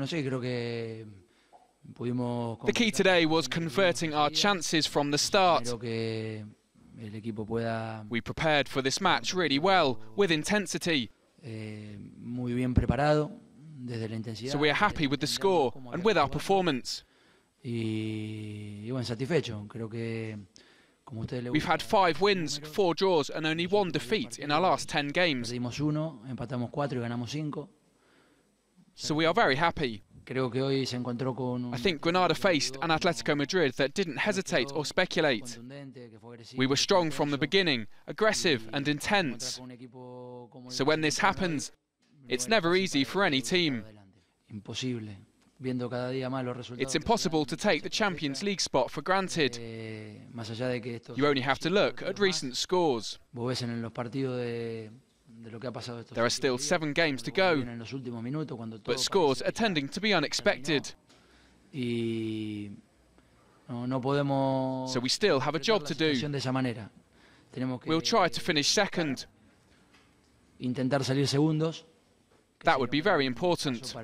The key today was converting our chances from the start. We prepared for this match really well, with intensity. Eh, so we are happy with the score and with our performance. We've had five wins, four draws and only one defeat in our last 10 games. So we are very happy. I think Granada faced an Atletico Madrid that didn't hesitate or speculate. We were strong from the beginning, aggressive and intense. So when this happens, it's never easy for any team. It's impossible to take the Champions League spot for granted. Eh, you only have to look at recent scores. There are still seven games to go, but scores are tending to be unexpected. So we still have a job to do. We'll try to finish second. That would be very important.